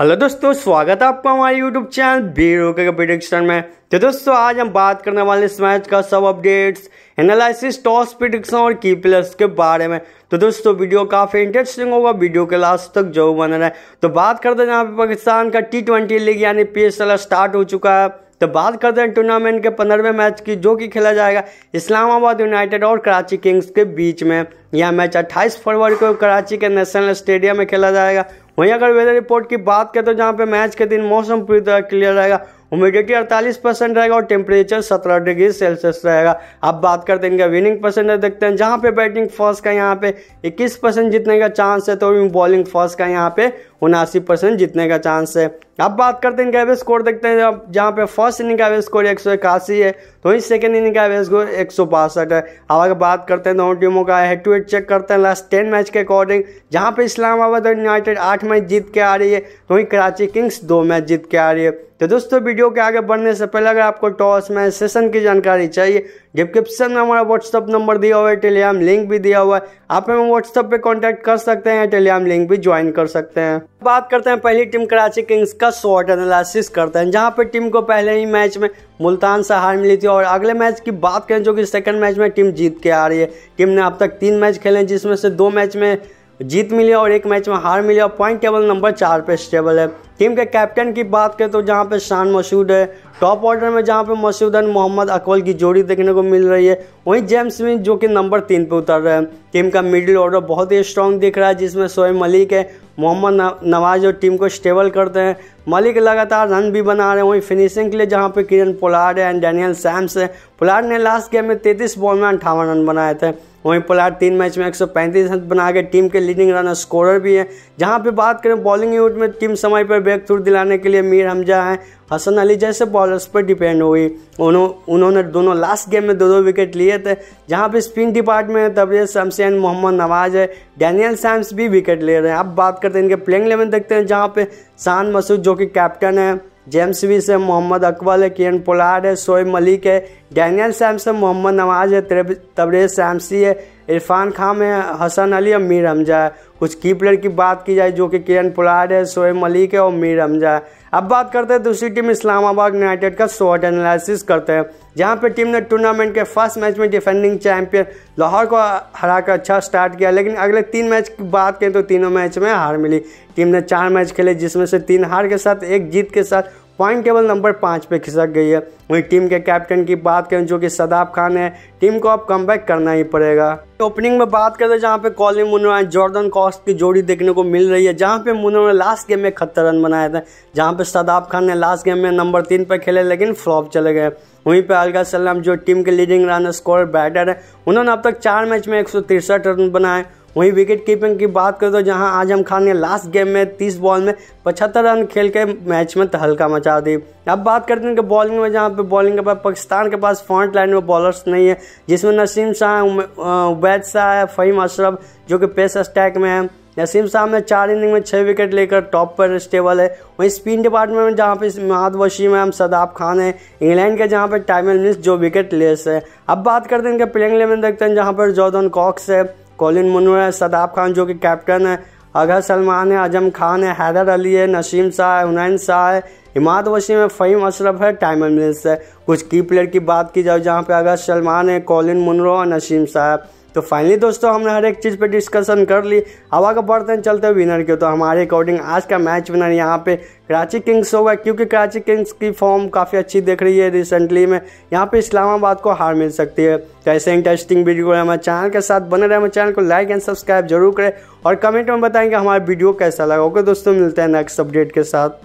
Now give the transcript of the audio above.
hello दोस्तों स्वागत है आपका हमारे यूट्यूब चैनल बीरो के प्रिडिक्शन में तो दोस्तों आज हम बात करने वाले इस मैच का सब अपडेट्स एनालिसिस टॉस प्रिडिक्शन और की प्लेयर्स के बारे में तो दोस्तों वीडियो काफ़ी इंटरेस्टिंग होगा वीडियो के लास्ट तक जो बना रहा है तो बात करते हैं यहाँ पे पाकिस्तान का टी ट्वेंटी लीग यानी पी स्टार्ट हो चुका है तो बात करते हैं टूर्नामेंट के पंद्रहवें मैच की जो कि खेला जाएगा इस्लामाबाद यूनाइटेड और कराची किंग्स के बीच में यह मैच 28 फरवरी को कराची के नेशनल स्टेडियम में खेला जाएगा वहीं अगर वेदर रिपोर्ट की बात करें तो जहाँ पे मैच के दिन मौसम पूरी तरह क्लियर रहेगा ह्यूमिडिटी 48 परसेंट रहेगा और टेम्परेचर 17 डिग्री सेल्सियस रहेगा अब बात करते हैं इनका विनिंग परसेंटेज देखते हैं जहाँ पे बैटिंग फर्स्ट का यहाँ पे 21 परसेंट जीतने का चांस है तो बॉलिंग फर्स्ट का यहाँ पे उनासी परसेंट जीतने का चांस है अब बात करते हैं इनका एवरेज स्कोर देखते हैं जब जहाँ पे फर्स्ट इनिंग का एवरेज स्कोर एक है तो वहीं सेकेंड इनिंग का एवरेज स्कोर एक है अब अगर बात करते हैं दोनों टीमों का हेड टू हेड चेक करते हैं लास्ट टेन मैच के अकॉर्डिंग जहाँ पे इस्लामाबाद और यूनाइटेड आठ मैच जीत के आ रही है तो वहीं कराची किंग्स दो मैच जीत के आ रही है तो दोस्तों वीडियो के आगे बढ़ने से पहले अगर आपको टॉस में सेशन की जानकारी चाहिए डिस्क्रिप्शन में हमारा व्हाट्सअप नंबर दिया हुआ है टेलीग्राम लिंक भी दिया हुआ है आप हमें व्हाट्सअप पे कांटेक्ट कर सकते हैं टेलीग्राम लिंक भी ज्वाइन कर सकते हैं बात करते हैं पहली टीम कराची किंग्स का शॉर्ट एनालिसिस करते हैं जहाँ पे टीम को पहले ही मैच में मुल्तान से हार मिली थी और अगले मैच की बात करें जो कि सेकंड मैच में टीम जीत के आ रही है टीम ने अब तक तीन मैच खेले जिसमें से दो मैच में जीत मिली और एक मैच में हार मिली और पॉइंट टेबल नंबर चार पे स्टेबल है टीम के कैप्टन की बात करें तो जहाँ पे शान मसूद है टॉप ऑर्डर में जहाँ पे मसूद मोहम्मद अकबल की जोड़ी देखने को मिल रही है वहीं जेम्स स्मिथ जो कि नंबर तीन पे उतर रहे हैं टीम का मिडिल ऑर्डर बहुत ही स्ट्रॉन्ग दिख रहा है जिसमें सोए मलिक है मोहम्मद नवाज और टीम को स्टेबल करते हैं मलिक लगातार रन भी बना रहे हैं वहीं फिनिशिंग के लिए जहाँ पे Kieron Pollard and Daniel Sams है पोलार्ड ने लास्ट गेम में तैंतीस बॉल में अंठावन रन बनाए थे वहीं पोलार्ड तीन मैच में एक रन बना के टीम के लीडिंग रन स्कोरर भी हैं जहाँ पे बात करें बॉलिंग यूट में टीम समय पर बैक थ्रू दिलाने के लिए मीर हमजा हैं हसन अली जैसे बॉलर्स पर डिपेंड हुई उन्हों उन्होंने दोनों लास्ट गेम में दो दो विकेट लिए थे जहाँ पे स्पिन डिपार्टमेंट है तबरेज शमसैन मोहम्मद नवाज है डैनियल सैम्स भी विकेट ले रहे हैं अब बात करते हैं इनके प्लेइंग इलेवन देखते हैं जहाँ पे शान मसूद जो कि कैप्टन है जेम्स विस है मोहम्मद अकबल है किरण पोलार्ड है शोएब मलिक है डैनियल सैम्स है मोहम्मद नवाज है तबरेज सैमसी है इरफान खान है हसन अली और मीर हमजा है कुछ कीपलर की बात की जाए जो कि किरण पोलार्ड है शोएब मलिक है और मीर हमजा है अब बात करते हैं दूसरी टीम इस्लामाबाद यूनाइटेड का शॉर्ट एनालिसिस करते हैं जहां पे टीम ने टूर्नामेंट के फर्स्ट मैच में डिफेंडिंग चैंपियन लाहौर को हराकर अच्छा स्टार्ट किया लेकिन अगले तीन मैच की बात करें तो तीनों मैच में हार मिली टीम ने चार मैच खेले जिसमें से तीन हार के साथ एक जीत के साथ पॉइंट टेबल नंबर पाँच पे खिसक गई है वहीं टीम के कैप्टन की बात करें जो कि सदाब खान है टीम को अब कम करना ही पड़ेगा ओपनिंग में बात करें तो जहाँ पे Colin Munro and Jordan Cox की जोड़ी देखने को मिल रही है जहाँ पे मुनरो ने लास्ट गेम में इकहत्तर रन बनाए थे जहाँ पे सदाब खान ने लास्ट गेम में नंबर तीन पर खेले लेकिन फ्लॉप चले गए वहीं पे अलगा सलाम जो टीम के लीडिंग रन स्कोर बैटर है उन्होंने अब तक चार मैच में एक रन बनाए वहीं विकेट कीपिंग की बात करें तो जहां आजम खान ने लास्ट गेम में 30 बॉल में 75 रन खेल के मैच में तहलका तो मचा दी अब बात करते हैं कि बॉलिंग में जहां पे बॉलिंग के पास पाकिस्तान के पास फ्रंट लाइन में बॉलर्स नहीं है जिसमें नसीम शाह उबैद शाह है फ़हीम अशरफ जो कि पेस स्टैक में है नसीम शाह में चार इनिंग में छः विकेट लेकर टॉप पर स्टेबल है वहीं स्पिन डिपार्टमेंट में जहाँ पे महाद वशीम है हम सदाब खान है इंग्लैंड के जहाँ पे टाइम मिस जो विकेट लेस है अब बात करते हैं इनके प्लेइंग लेवन देखते हैं जहाँ पर जॉर्डन कॉक्स है कोलिन मुनू है सदाब खान जो कि कैप्टन है अगर सलमान है आजम खान है हैदर अली है नसीम शाह है हुनैन शाह है इमाद वशी में फ़हीम अशरफ है टाइम मिल्स है कुछ की प्लेयर की बात की जाए जहाँ पे अगर सलमान है कॉलिन मुनरो और नसीम साहब तो फाइनली दोस्तों हमने हर एक चीज़ पे डिस्कशन कर ली अब अगर बढ़ते हैं चलते हैं विनर के तो हमारे अकॉर्डिंग आज का मैच विनर यहाँ पे कराची किंग्स होगा क्योंकि कराची किंग्स की फॉर्म काफ़ी अच्छी दिख रही है रिसेंटली में यहाँ पे इस्लामाबाद को हार मिल सकती है तो ऐसे इंटरेस्टिंग वीडियो है हमारे चैनल के साथ बने रहे हमारे चैनल को लाइक एंड सब्सक्राइब जरूर करें और कमेंट में बताएंगे हमारा वीडियो कैसा लगा ओके दोस्तों मिलते हैं नेक्स्ट अपडेट के साथ